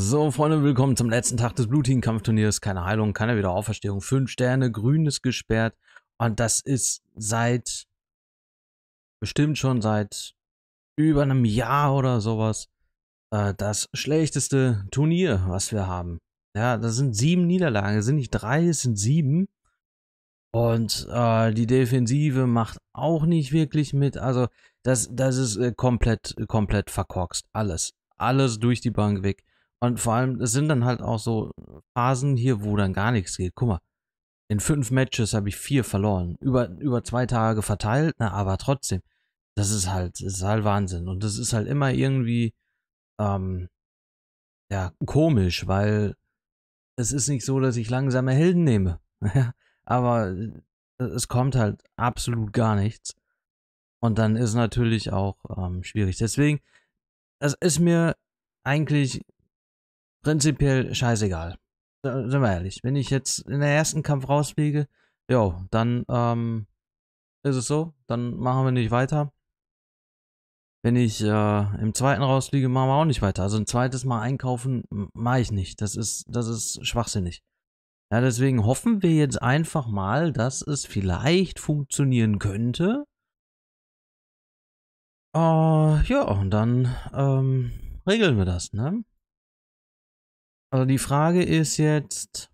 So, Freunde, willkommen zum letzten Tag des blutigen Kampfturniers. Keine Heilung, keine Wiederauferstehung. Fünf Sterne, grün ist gesperrt. Und das ist seit, bestimmt schon seit über einem Jahr oder sowas, äh, das schlechteste Turnier, was wir haben. Ja, das sind sieben Niederlagen. Es sind nicht drei, es sind sieben. Und äh, die Defensive macht auch nicht wirklich mit. Also, das, das ist äh, komplett, komplett verkorkst. Alles. Alles durch die Bank weg und vor allem, es sind dann halt auch so Phasen hier, wo dann gar nichts geht. Guck mal, in fünf Matches habe ich vier verloren. Über, über zwei Tage verteilt, na, aber trotzdem. Das ist halt, das ist halt Wahnsinn. Und das ist halt immer irgendwie, ähm, ja, komisch, weil es ist nicht so, dass ich langsame Helden nehme. aber äh, es kommt halt absolut gar nichts. Und dann ist natürlich auch ähm, schwierig. Deswegen, das ist mir eigentlich prinzipiell scheißegal. Da, sind wir ehrlich. Wenn ich jetzt in der ersten Kampf rausfliege, jo, dann ähm, ist es so. Dann machen wir nicht weiter. Wenn ich äh, im zweiten rausfliege, machen wir auch nicht weiter. Also ein zweites Mal einkaufen mache ich nicht. Das ist, das ist schwachsinnig. Ja, deswegen hoffen wir jetzt einfach mal, dass es vielleicht funktionieren könnte. Äh, ja, und dann ähm, regeln wir das, ne? Also die Frage ist jetzt,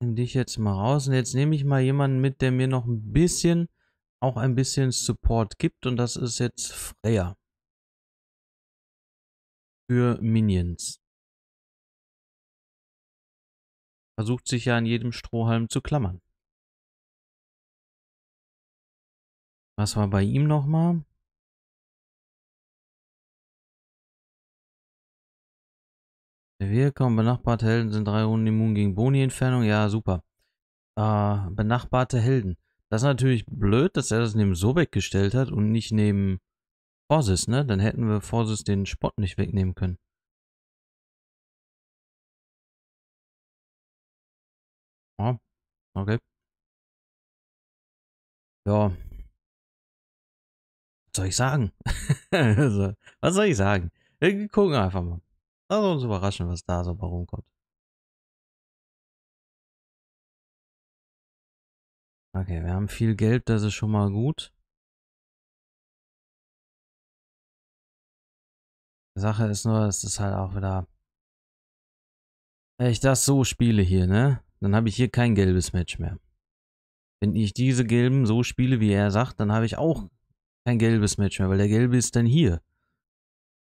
Nimm dich jetzt mal raus. Und jetzt nehme ich mal jemanden mit, der mir noch ein bisschen, auch ein bisschen Support gibt. Und das ist jetzt Freya. Für Minions. Versucht sich ja an jedem Strohhalm zu klammern. Was war bei ihm nochmal? Der Wirkung benachbarte Helden sind drei Runden immun gegen Boni-Entfernung. Ja, super. Äh, benachbarte Helden. Das ist natürlich blöd, dass er das neben Sobek gestellt hat und nicht neben Forsis, ne? Dann hätten wir Forsis den Spott nicht wegnehmen können. Ja, okay. Ja, soll ich sagen? also, was soll ich sagen? Wir gucken einfach mal. Lass uns überraschen, was da so bei rumkommt. Okay, wir haben viel Geld, das ist schon mal gut. Sache ist nur, es ist halt auch wieder... Wenn ich das so spiele hier, ne? Dann habe ich hier kein gelbes Match mehr. Wenn ich diese gelben so spiele, wie er sagt, dann habe ich auch kein gelbes Match mehr, weil der gelbe ist dann hier.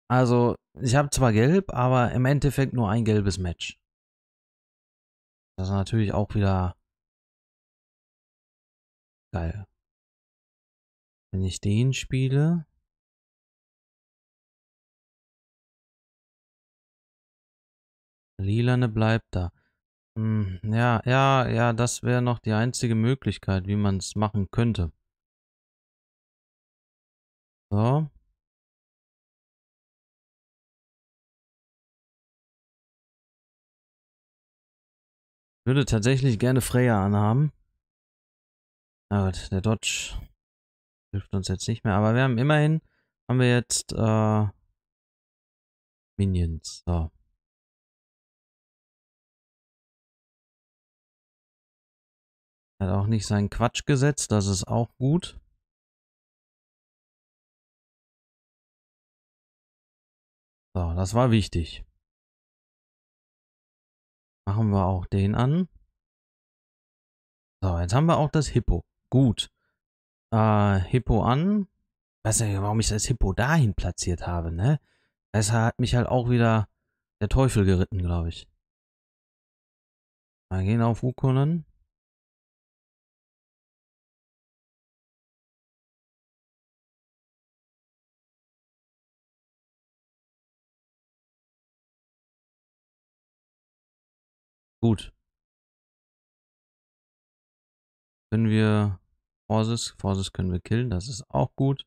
Also, ich habe zwar gelb, aber im Endeffekt nur ein gelbes Match. Das ist natürlich auch wieder geil. Wenn ich den spiele. Lilane bleibt da. Hm, ja, ja, ja, das wäre noch die einzige Möglichkeit, wie man es machen könnte. So. würde tatsächlich gerne Freya anhaben. Na ah, gut, der Dodge hilft uns jetzt nicht mehr. Aber wir haben immerhin, haben wir jetzt äh, Minions. So. Hat auch nicht seinen Quatsch gesetzt, das ist auch gut. So, das war wichtig. Machen wir auch den an. So, jetzt haben wir auch das Hippo. Gut. Äh, Hippo an. Ich weiß nicht, warum ich das Hippo dahin platziert habe, ne? Es hat mich halt auch wieder der Teufel geritten, glaube ich. Wir gehen auf Ukonen. Gut. Können wir Forces, Forces können wir killen, das ist auch gut.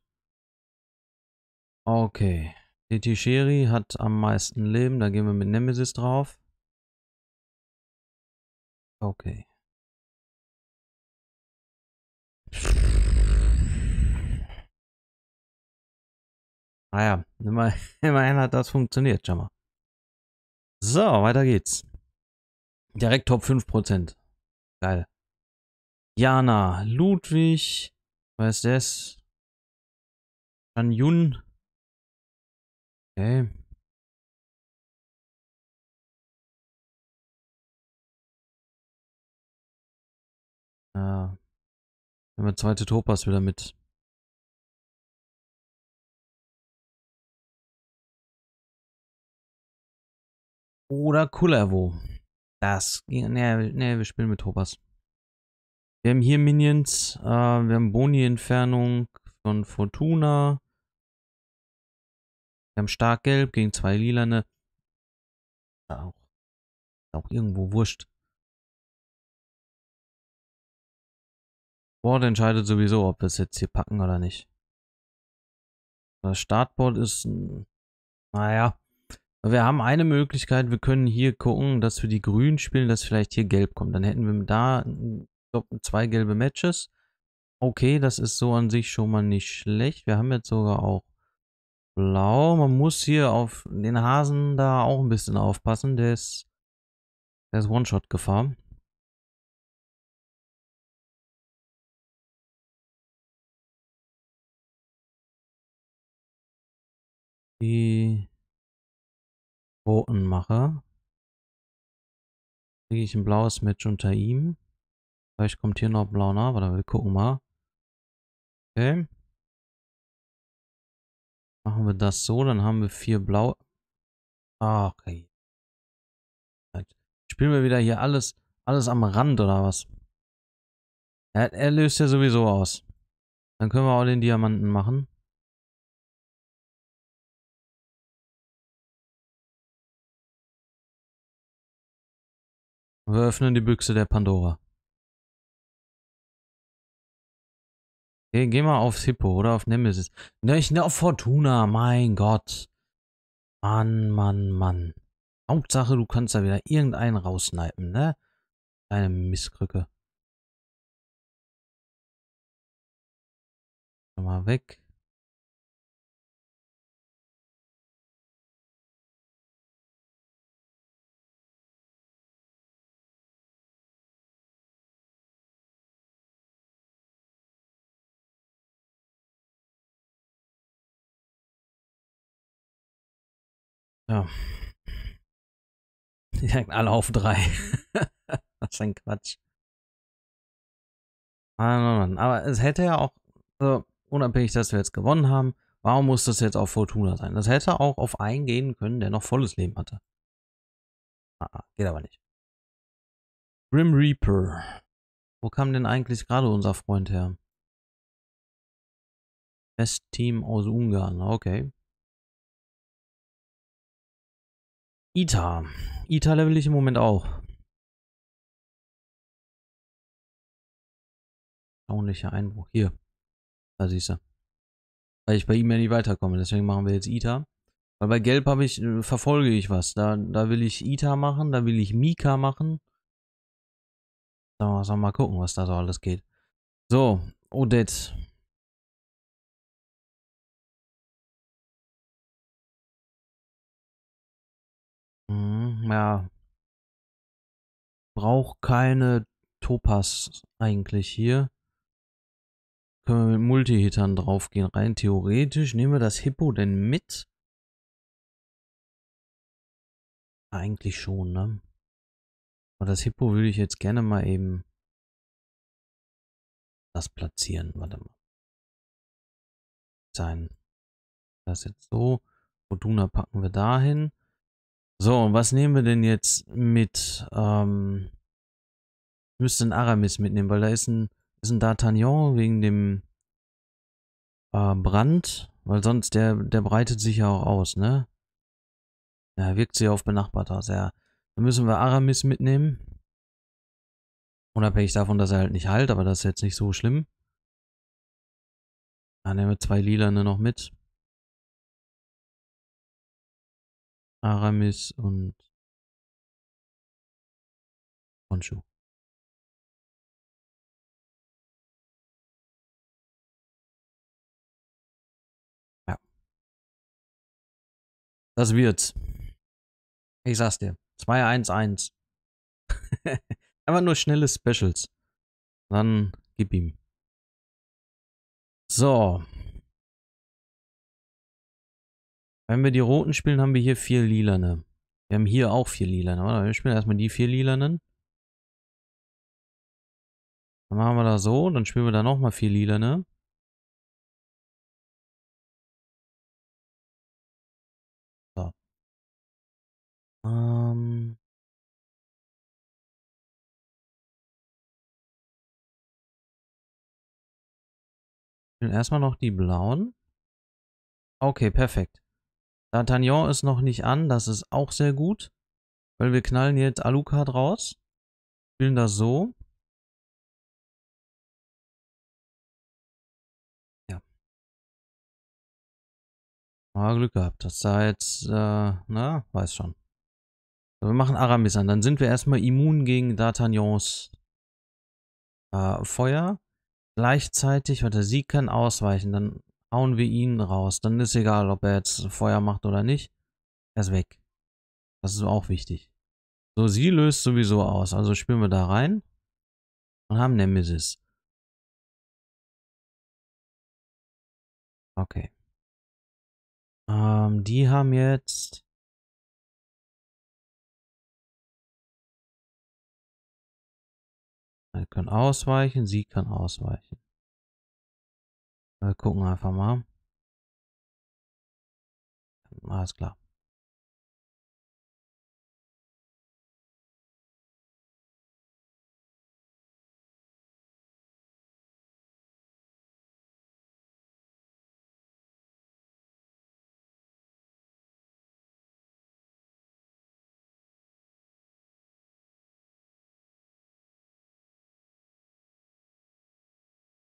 Okay. Tisheri hat am meisten Leben, da gehen wir mit Nemesis drauf. Okay. Naja, ah immerhin hat das funktioniert, schau mal. So, weiter geht's. Direkt Top 5%. Geil. Jana, Ludwig, was ist das? Chan Yun. Okay. Ja. Wenn wir zweite Topas wieder mit. Oder Kullerwo. Das ging. Nee, nee, wir spielen mit Hobas. Wir haben hier Minions. Äh, wir haben Boni-Entfernung von Fortuna. Wir haben stark gelb gegen zwei lilane. Auch, auch irgendwo wurscht. Board entscheidet sowieso, ob wir es jetzt hier packen oder nicht. Das Startboard ist, naja, wir haben eine Möglichkeit, wir können hier gucken, dass wir die grün spielen, dass vielleicht hier gelb kommt. Dann hätten wir da zwei gelbe Matches. Okay, das ist so an sich schon mal nicht schlecht. Wir haben jetzt sogar auch blau. Man muss hier auf den Hasen da auch ein bisschen aufpassen. Der ist, der ist One-Shot-Gefahr. Die Quoten mache, kriege ich ein blaues Match unter ihm. Vielleicht kommt hier noch blau nach, aber wir gucken mal. Okay. Machen wir das so, dann haben wir vier blau. Ah, okay. Spielen wir wieder hier alles, alles am Rand oder was? Er, er löst ja sowieso aus. Dann können wir auch den Diamanten machen. Wir öffnen die Büchse der Pandora. Okay, geh mal aufs Hippo oder auf Nemesis. Ne, ich ne, auf Fortuna, mein Gott. Mann, Mann, Mann. Hauptsache, du kannst da wieder irgendeinen raussnipen, ne? Eine Misskrücke. Mal weg. Ja. Die hängen alle auf drei. Was ein Quatsch. Ah, aber es hätte ja auch, also unabhängig, dass wir jetzt gewonnen haben, warum muss das jetzt auf Fortuna sein? Das hätte auch auf einen gehen können, der noch volles Leben hatte. Ah, ah geht aber nicht. Grim Reaper. Wo kam denn eigentlich gerade unser Freund her? Best Team aus Ungarn, okay. Ita. Ita level ich im Moment auch. Erstaunlicher Einbruch. Hier. Da siehst du. Weil ich bei ihm ja nicht weiterkomme. Deswegen machen wir jetzt Ita. Weil bei Gelb habe ich, äh, verfolge ich was. Da, da will ich Ita machen, da will ich Mika machen. Sollen wir mal gucken, was da so alles geht. So, Odette. Mhm, ja. Braucht keine Topas eigentlich hier. Können wir mit Multihittern draufgehen. Rein theoretisch nehmen wir das Hippo denn mit? Eigentlich schon, ne? Aber das Hippo würde ich jetzt gerne mal eben das platzieren. Warte mal. Sein. Das jetzt so. Fortuna packen wir dahin. So, was nehmen wir denn jetzt mit? Ähm, ich müsste einen Aramis mitnehmen, weil da ist ein, ist ein D'Artagnan wegen dem äh, Brand, weil sonst der, der breitet sich ja auch aus, ne? Ja, wirkt sie auf benachbart aus, ja. Dann müssen wir Aramis mitnehmen. Unabhängig davon, dass er halt nicht heilt, aber das ist jetzt nicht so schlimm. Dann nehmen wir zwei Lilane noch mit. Aramis und Honshu. Ja. Das wird's. Ich sag's dir. 2-1-1. Einfach nur schnelle Specials. Dann gib ihm. So. Wenn wir die roten spielen, haben wir hier vier lilane. Wir haben hier auch vier lilane, oder? Wir spielen erstmal die vier lilanen. Dann machen wir da so, dann spielen wir da nochmal vier lilane. So. Ähm. Erstmal noch die blauen. Okay, perfekt. D'Artagnan ist noch nicht an, das ist auch sehr gut, weil wir knallen jetzt Alucard raus, spielen das so. Ja. Aber Glück gehabt, Das da jetzt, äh, na, weiß schon. So, wir machen Aramis an, dann sind wir erstmal immun gegen D'Artagnans äh, Feuer. Gleichzeitig, warte, sie kann ausweichen, dann hauen wir ihn raus. Dann ist egal, ob er jetzt Feuer macht oder nicht. Er ist weg. Das ist auch wichtig. So, sie löst sowieso aus. Also spielen wir da rein und haben Nemesis. Okay. Ähm, die haben jetzt... Wir können ausweichen, sie kann ausweichen. Äh, wir gucken einfach mal. Alles klar.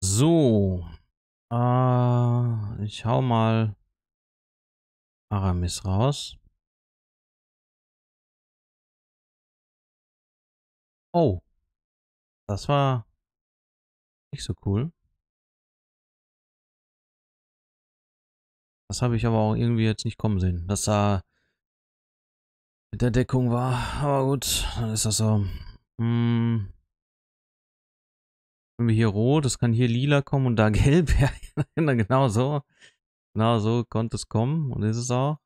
So, äh, ich hau mal Aramis raus. Oh. Das war nicht so cool. Das habe ich aber auch irgendwie jetzt nicht kommen sehen, dass da mit der Deckung war. Aber gut, dann ist das so. Hm. Wenn wir hier rot, es kann hier lila kommen und da gelb. Ja, genau so. Genau so konnte es kommen und ist es auch.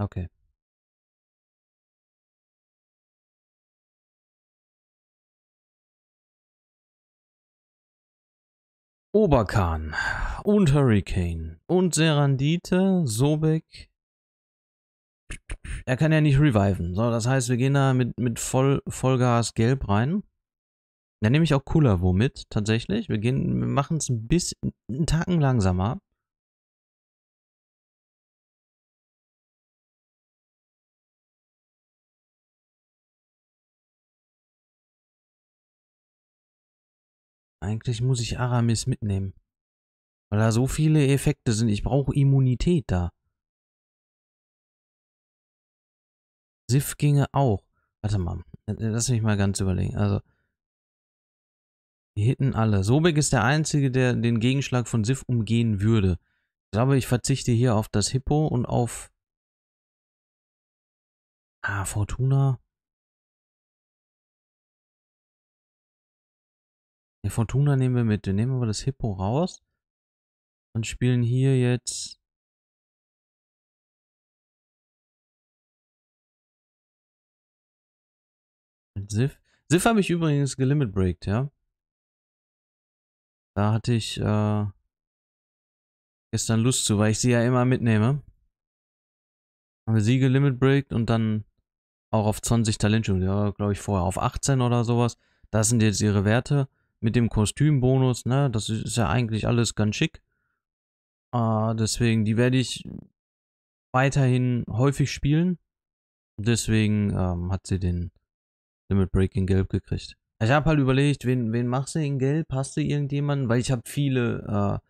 Okay. Oberkan und Hurricane und Serandite, Sobek. Er kann ja nicht reviven. So, das heißt, wir gehen da mit, mit Voll, Vollgas gelb rein. Dann nehme ich auch Kullerwo mit, tatsächlich. Wir, gehen, wir machen es ein bisschen, einen Tacken langsamer. Eigentlich muss ich Aramis mitnehmen. Weil da so viele Effekte sind. Ich brauche Immunität da. Sif ginge auch. Warte mal. Lass mich mal ganz überlegen. Also. Die hitten alle. Sobek ist der Einzige, der den Gegenschlag von Sif umgehen würde. Ich glaube, ich verzichte hier auf das Hippo und auf. Ah, Fortuna. Ne, Fortuna nehmen wir mit. Dann nehmen wir das Hippo raus. Und spielen hier jetzt... Mit Sif. Sif habe ich übrigens gelimit breakt, ja. Da hatte ich äh, gestern Lust zu, weil ich sie ja immer mitnehme. Haben sie gelimit breakt und dann auch auf 20 Talentstunden. Ja, glaube ich vorher auf 18 oder sowas. Das sind jetzt ihre Werte mit dem Kostümbonus, ne? Das ist ja eigentlich alles ganz schick. Äh, deswegen, die werde ich weiterhin häufig spielen. Deswegen ähm, hat sie den Limit Break in Gelb gekriegt. Ich habe halt überlegt, wen, wen machst du in Gelb? Hast du irgendjemanden? Weil ich habe viele, äh,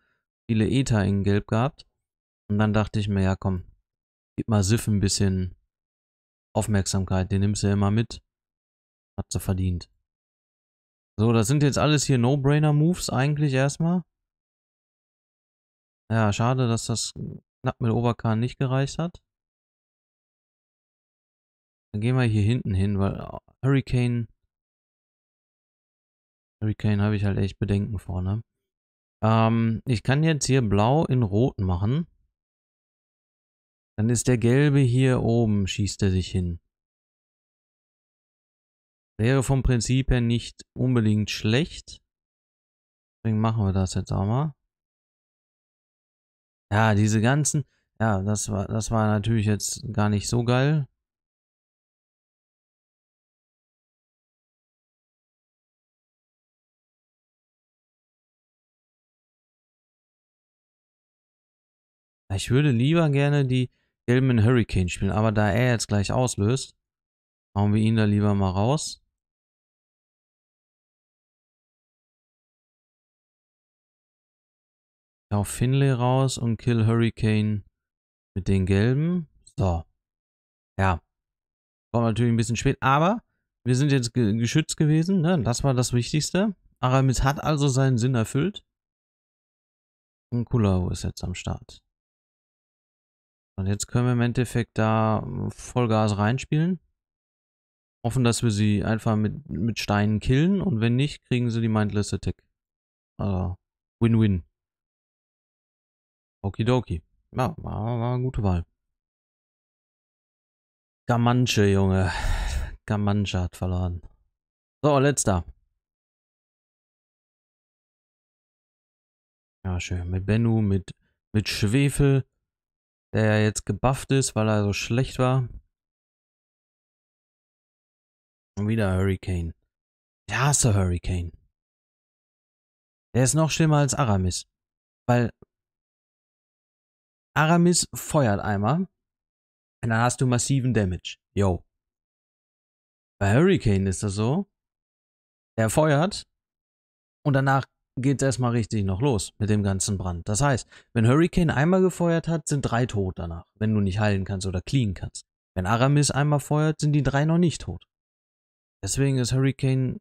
viele Ether in Gelb gehabt. Und dann dachte ich mir, ja komm, gib mal Siff ein bisschen Aufmerksamkeit. Den nimmst du ja immer mit. Hat sie verdient. So, das sind jetzt alles hier No-Brainer-Moves eigentlich erstmal. Ja, schade, dass das knapp mit Oberkahn nicht gereicht hat. Dann gehen wir hier hinten hin, weil oh, Hurricane... Hurricane habe ich halt echt Bedenken vorne. Ähm, ich kann jetzt hier blau in rot machen. Dann ist der gelbe hier oben, schießt er sich hin. Wäre vom Prinzip her nicht unbedingt schlecht. Deswegen machen wir das jetzt auch mal. Ja, diese ganzen... Ja, das war, das war natürlich jetzt gar nicht so geil. Ich würde lieber gerne die Gelben Hurricane spielen, aber da er jetzt gleich auslöst, hauen wir ihn da lieber mal raus. Kau Finlay raus und Kill Hurricane mit den gelben. So. Ja. Kommt natürlich ein bisschen spät, aber wir sind jetzt ge geschützt gewesen. Ne? Das war das Wichtigste. Aramis hat also seinen Sinn erfüllt. Und Kulao ist jetzt am Start. Und jetzt können wir im Endeffekt da Vollgas reinspielen. Hoffen, dass wir sie einfach mit, mit Steinen killen. Und wenn nicht, kriegen sie die Mindless Attack. Also, Win-Win. Okidoki. Ja, war, war eine gute Wahl. Gamanche, Junge. Gamanche hat verloren. So, letzter. Ja, schön. Mit Bennu, mit, mit Schwefel, der ja jetzt gebufft ist, weil er so schlecht war. Und wieder Hurricane. Ich hasse Hurricane. Der ist noch schlimmer als Aramis. Weil Aramis feuert einmal. Und dann hast du massiven Damage. Yo. Bei Hurricane ist das so. Der feuert. Und danach geht es erstmal richtig noch los mit dem ganzen Brand. Das heißt, wenn Hurricane einmal gefeuert hat, sind drei tot danach, wenn du nicht heilen kannst oder cleanen kannst. Wenn Aramis einmal feuert, sind die drei noch nicht tot. Deswegen ist Hurricane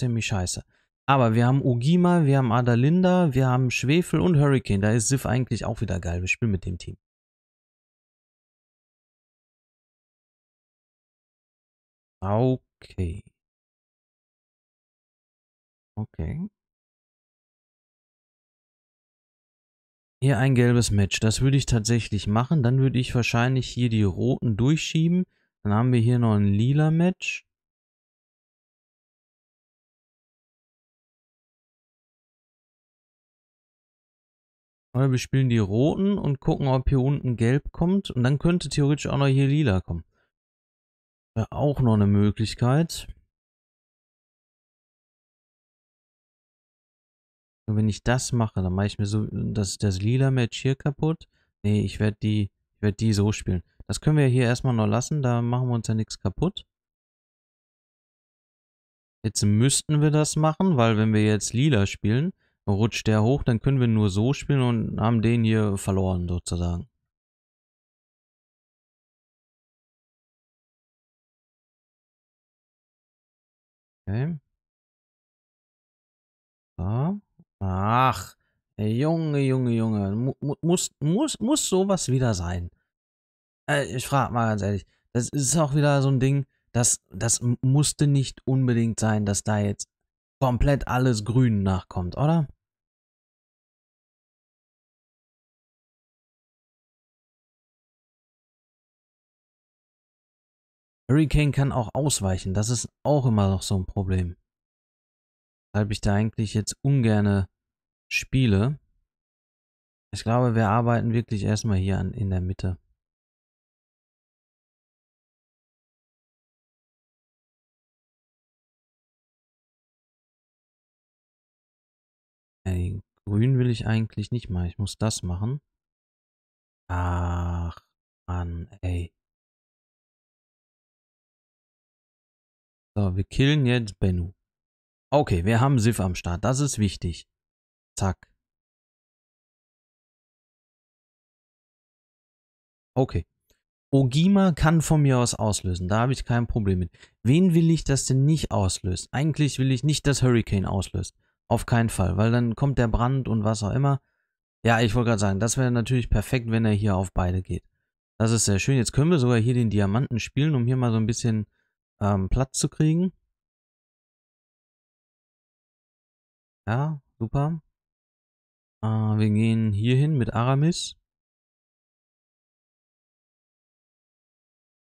ziemlich scheiße. Aber wir haben Ogima, wir haben Adalinda, wir haben Schwefel und Hurricane. Da ist Sif eigentlich auch wieder geil. Wir spielen mit dem Team. Okay. Okay. Hier ein gelbes Match. Das würde ich tatsächlich machen. Dann würde ich wahrscheinlich hier die roten durchschieben. Dann haben wir hier noch ein lila Match. Oder wir spielen die roten und gucken, ob hier unten gelb kommt. Und dann könnte theoretisch auch noch hier lila kommen. Wäre auch noch eine Möglichkeit. Und wenn ich das mache, dann mache ich mir so das, das lila Match hier kaputt. Nee, ich werde die, ich werd die so spielen. Das können wir hier erstmal noch lassen. Da machen wir uns ja nichts kaputt. Jetzt müssten wir das machen, weil wenn wir jetzt lila spielen, Rutscht der hoch, dann können wir nur so spielen und haben den hier verloren sozusagen. Okay. So. Ach, Junge, Junge, Junge. Muss, muss, muss sowas wieder sein? Äh, ich frage mal ganz ehrlich. Das ist auch wieder so ein Ding, das, das musste nicht unbedingt sein, dass da jetzt komplett alles grün nachkommt, oder? Hurricane kann auch ausweichen. Das ist auch immer noch so ein Problem. Weshalb ich da eigentlich jetzt ungerne spiele. Ich glaube, wir arbeiten wirklich erstmal hier an, in der Mitte. Ey, grün will ich eigentlich nicht mal. Ich muss das machen. Ach, Mann, ey. So, wir killen jetzt Bennu. Okay, wir haben Sif am Start. Das ist wichtig. Zack. Okay. Ogima kann von mir aus auslösen. Da habe ich kein Problem mit. Wen will ich dass denn nicht auslöst? Eigentlich will ich nicht, dass Hurricane auslöst. Auf keinen Fall, weil dann kommt der Brand und was auch immer. Ja, ich wollte gerade sagen, das wäre natürlich perfekt, wenn er hier auf beide geht. Das ist sehr schön. Jetzt können wir sogar hier den Diamanten spielen, um hier mal so ein bisschen ähm, Platz zu kriegen. Ja, super. Äh, wir gehen hier hin mit Aramis.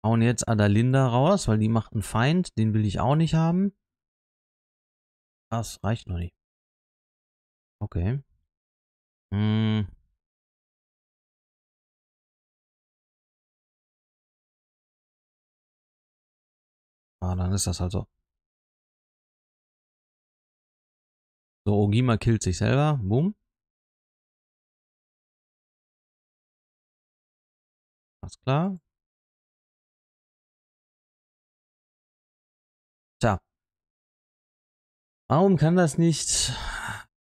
Hauen jetzt Adalinda raus, weil die macht einen Feind. Den will ich auch nicht haben. Das reicht noch nicht. Okay. Hm. Ah, dann ist das halt so. So, Ogima killt sich selber. Boom. Alles klar. Tja. Warum kann das nicht...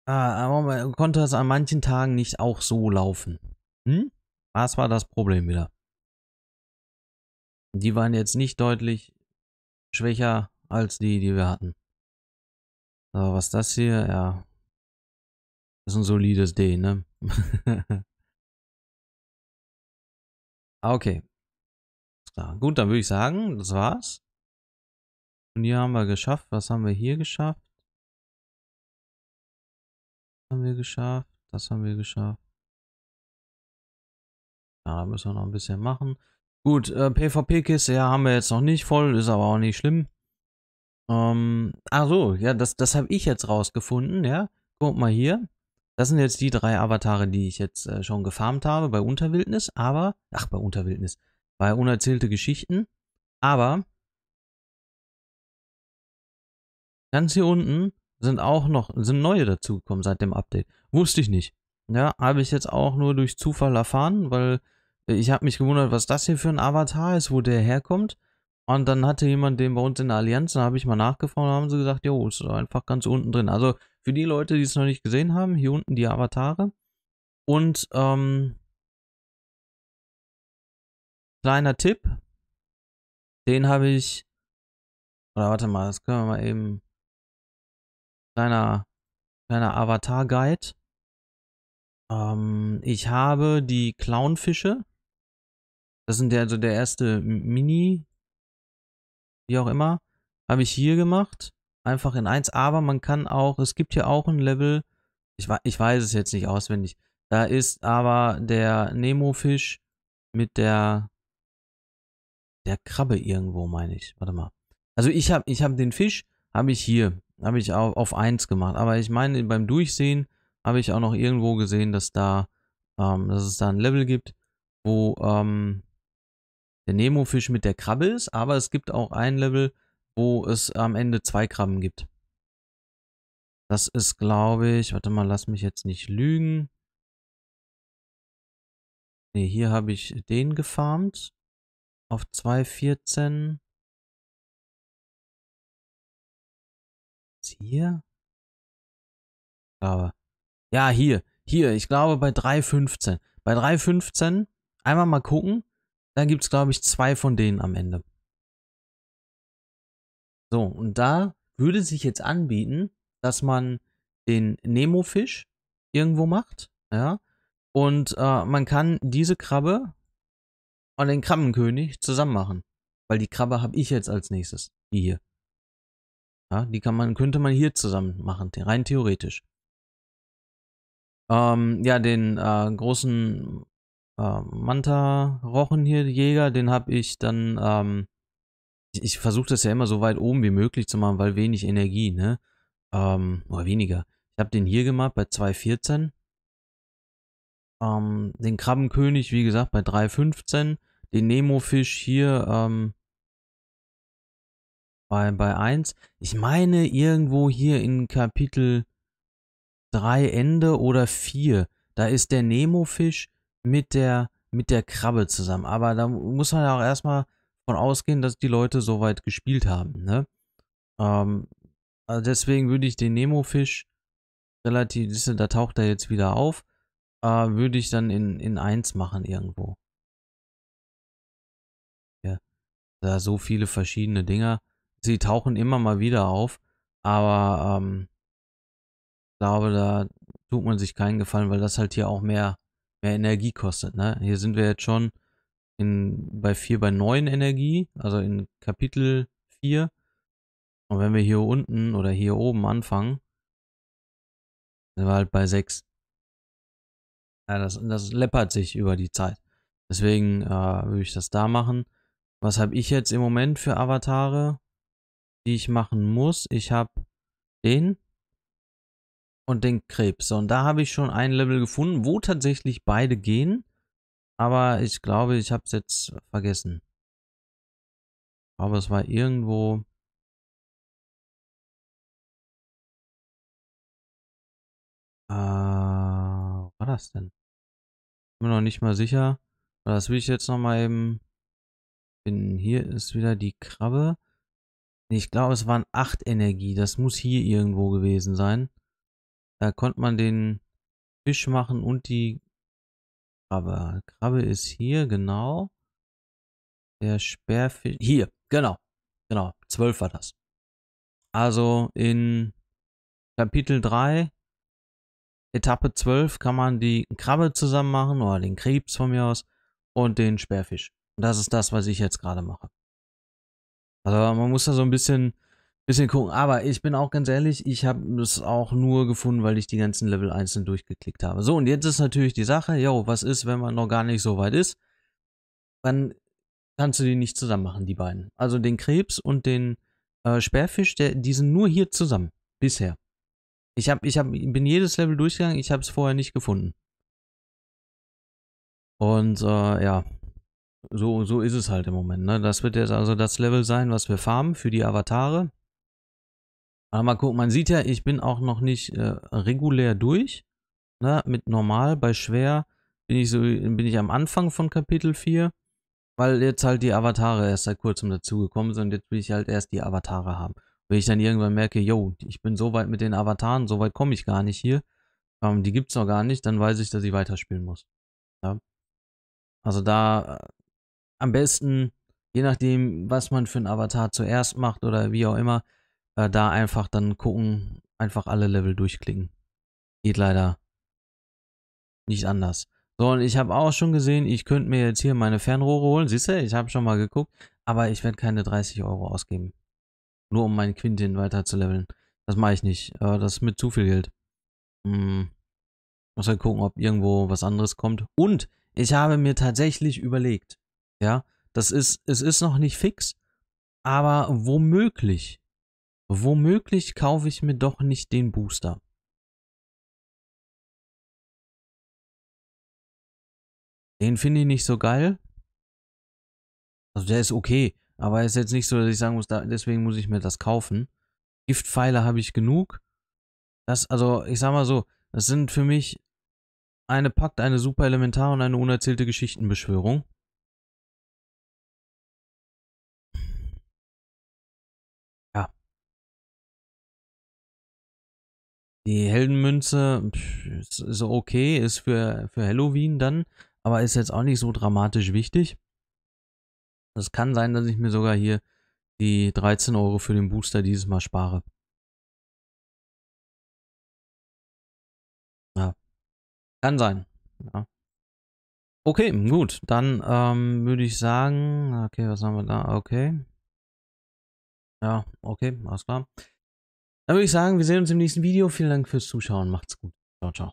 Ah, warum konnte das an manchen Tagen nicht auch so laufen? Hm? Was war das Problem wieder? Die waren jetzt nicht deutlich schwächer als die, die wir hatten. So, was das hier? Ja. Das ist ein solides D, ne? Ah, okay. Ja, gut, dann würde ich sagen, das war's. Und hier haben wir geschafft. Was haben wir hier geschafft? Das haben wir geschafft. Das haben wir geschafft. Ja, da müssen wir noch ein bisschen machen. Gut, äh, PvP-Kiste, ja, haben wir jetzt noch nicht voll, ist aber auch nicht schlimm. Ähm, ach so, ja, das, das habe ich jetzt rausgefunden, ja. Guck mal hier. Das sind jetzt die drei Avatare, die ich jetzt äh, schon gefarmt habe bei Unterwildnis, aber, ach, bei Unterwildnis, bei Unerzählte Geschichten. Aber, ganz hier unten sind auch noch, sind neue dazugekommen seit dem Update. Wusste ich nicht. Ja, habe ich jetzt auch nur durch Zufall erfahren, weil ich habe mich gewundert, was das hier für ein Avatar ist, wo der herkommt. Und dann hatte jemand den bei uns in der Allianz, da habe ich mal nachgefragt, und haben sie gesagt, jo, ist einfach ganz unten drin. Also für die Leute, die es noch nicht gesehen haben, hier unten die Avatare. Und ähm, kleiner Tipp, den habe ich, oder warte mal, das können wir mal eben, kleiner, kleiner Avatar-Guide. Ähm, ich habe die Clownfische das sind der, also der erste Mini, wie auch immer, habe ich hier gemacht. Einfach in 1, aber man kann auch, es gibt hier auch ein Level, ich, ich weiß es jetzt nicht auswendig. Da ist aber der Nemo-Fisch mit der, der Krabbe irgendwo, meine ich. Warte mal. Also ich habe ich hab den Fisch, habe ich hier, habe ich auf, auf 1 gemacht. Aber ich meine, beim Durchsehen habe ich auch noch irgendwo gesehen, dass da, ähm, dass es da ein Level gibt, wo, ähm, der Nemo-Fisch mit der Krabbe ist, aber es gibt auch ein Level, wo es am Ende zwei Krabben gibt. Das ist, glaube ich, warte mal, lass mich jetzt nicht lügen. Ne, hier habe ich den gefarmt. Auf 2,14. Hier? Ich glaube. Ja, hier. Hier. Ich glaube bei 3,15. Bei 3,15. Einmal mal gucken. Da gibt es, glaube ich, zwei von denen am Ende. So, und da würde sich jetzt anbieten, dass man den Nemo-Fisch irgendwo macht, ja, und äh, man kann diese Krabbe und den Krabbenkönig zusammen machen, weil die Krabbe habe ich jetzt als nächstes, die hier. Ja, die kann man, könnte man hier zusammen machen, rein theoretisch. Ähm, ja, den äh, großen ähm, Manta Rochen hier, Jäger, den habe ich dann, ähm, ich, ich versuche das ja immer so weit oben wie möglich zu machen, weil wenig Energie, ne? Ähm, oder weniger. Ich habe den hier gemacht bei 2,14. Ähm, den Krabbenkönig, wie gesagt, bei 3,15. Den Nemofisch hier, ähm, bei, bei 1. Ich meine irgendwo hier in Kapitel 3 Ende oder 4. Da ist der Nemofisch mit der, mit der Krabbe zusammen. Aber da muss man ja auch erstmal von ausgehen, dass die Leute soweit gespielt haben. Ne? Ähm, also deswegen würde ich den Nemo-Fisch relativ, da taucht er jetzt wieder auf, äh, würde ich dann in, in eins machen irgendwo. Ja, da so viele verschiedene Dinger. Sie tauchen immer mal wieder auf, aber ähm, ich glaube, da tut man sich keinen Gefallen, weil das halt hier auch mehr mehr Energie kostet. Ne? Hier sind wir jetzt schon in, bei 4 bei 9 Energie, also in Kapitel 4. Und wenn wir hier unten oder hier oben anfangen, sind wir halt bei 6. Ja, das, das läppert sich über die Zeit. Deswegen äh, würde ich das da machen. Was habe ich jetzt im Moment für Avatare, die ich machen muss? Ich habe den, und den Krebs. Und da habe ich schon ein Level gefunden, wo tatsächlich beide gehen. Aber ich glaube, ich habe es jetzt vergessen. Aber es war irgendwo... Äh, ah, wo war das denn? Bin mir noch nicht mal sicher. Das will ich jetzt nochmal eben finden. Hier ist wieder die Krabbe. Ich glaube, es waren 8 Energie. Das muss hier irgendwo gewesen sein. Da konnte man den Fisch machen und die Krabbe. Krabbe ist hier, genau. Der Sperrfisch. Hier, genau. Genau, 12 war das. Also in Kapitel 3, Etappe 12, kann man die Krabbe zusammen machen oder den Krebs von mir aus und den Sperrfisch. Und das ist das, was ich jetzt gerade mache. Also man muss da so ein bisschen bisschen gucken. Aber ich bin auch ganz ehrlich, ich habe es auch nur gefunden, weil ich die ganzen Level einzeln durchgeklickt habe. So, und jetzt ist natürlich die Sache, yo, was ist, wenn man noch gar nicht so weit ist? Dann kannst du die nicht zusammen machen, die beiden. Also den Krebs und den äh, Sperrfisch, der, die sind nur hier zusammen. Bisher. Ich, hab, ich hab, bin jedes Level durchgegangen, ich habe es vorher nicht gefunden. Und äh, ja, so, so ist es halt im Moment. Ne? Das wird jetzt also das Level sein, was wir farmen für die Avatare. Aber mal gucken, man sieht ja, ich bin auch noch nicht äh, regulär durch. Ne? Mit normal, bei schwer bin ich, so, bin ich am Anfang von Kapitel 4, weil jetzt halt die Avatare erst seit kurzem dazugekommen sind jetzt will ich halt erst die Avatare haben. Wenn ich dann irgendwann merke, yo, ich bin so weit mit den Avataren, so weit komme ich gar nicht hier, ähm, die gibt's noch gar nicht, dann weiß ich, dass ich weiterspielen muss. Ja? Also da äh, am besten, je nachdem, was man für einen Avatar zuerst macht oder wie auch immer, äh, da einfach dann gucken, einfach alle Level durchklicken. Geht leider nicht anders. So, und ich habe auch schon gesehen, ich könnte mir jetzt hier meine Fernrohre holen. Siehst du, ich habe schon mal geguckt, aber ich werde keine 30 Euro ausgeben. Nur um meinen Quintin weiter zu leveln. Das mache ich nicht. Äh, das ist mit zu viel Geld. Hm. Muss halt gucken, ob irgendwo was anderes kommt. Und ich habe mir tatsächlich überlegt, ja, das ist, es ist noch nicht fix, aber womöglich Womöglich kaufe ich mir doch nicht den Booster. Den finde ich nicht so geil. Also der ist okay, aber ist jetzt nicht so, dass ich sagen muss, da, deswegen muss ich mir das kaufen. Giftpfeile habe ich genug. Das, also ich sag mal so, das sind für mich eine Pakt, eine Super Elementar und eine unerzählte Geschichtenbeschwörung. Die Heldenmünze ist, ist okay, ist für, für Halloween dann, aber ist jetzt auch nicht so dramatisch wichtig. Es kann sein, dass ich mir sogar hier die 13 Euro für den Booster dieses Mal spare. Ja. Kann sein. Ja. Okay, gut. Dann ähm, würde ich sagen, okay, was haben wir da? Okay. Ja, okay, alles klar. Dann würde ich sagen, wir sehen uns im nächsten Video. Vielen Dank fürs Zuschauen. Macht's gut. Ciao, ciao.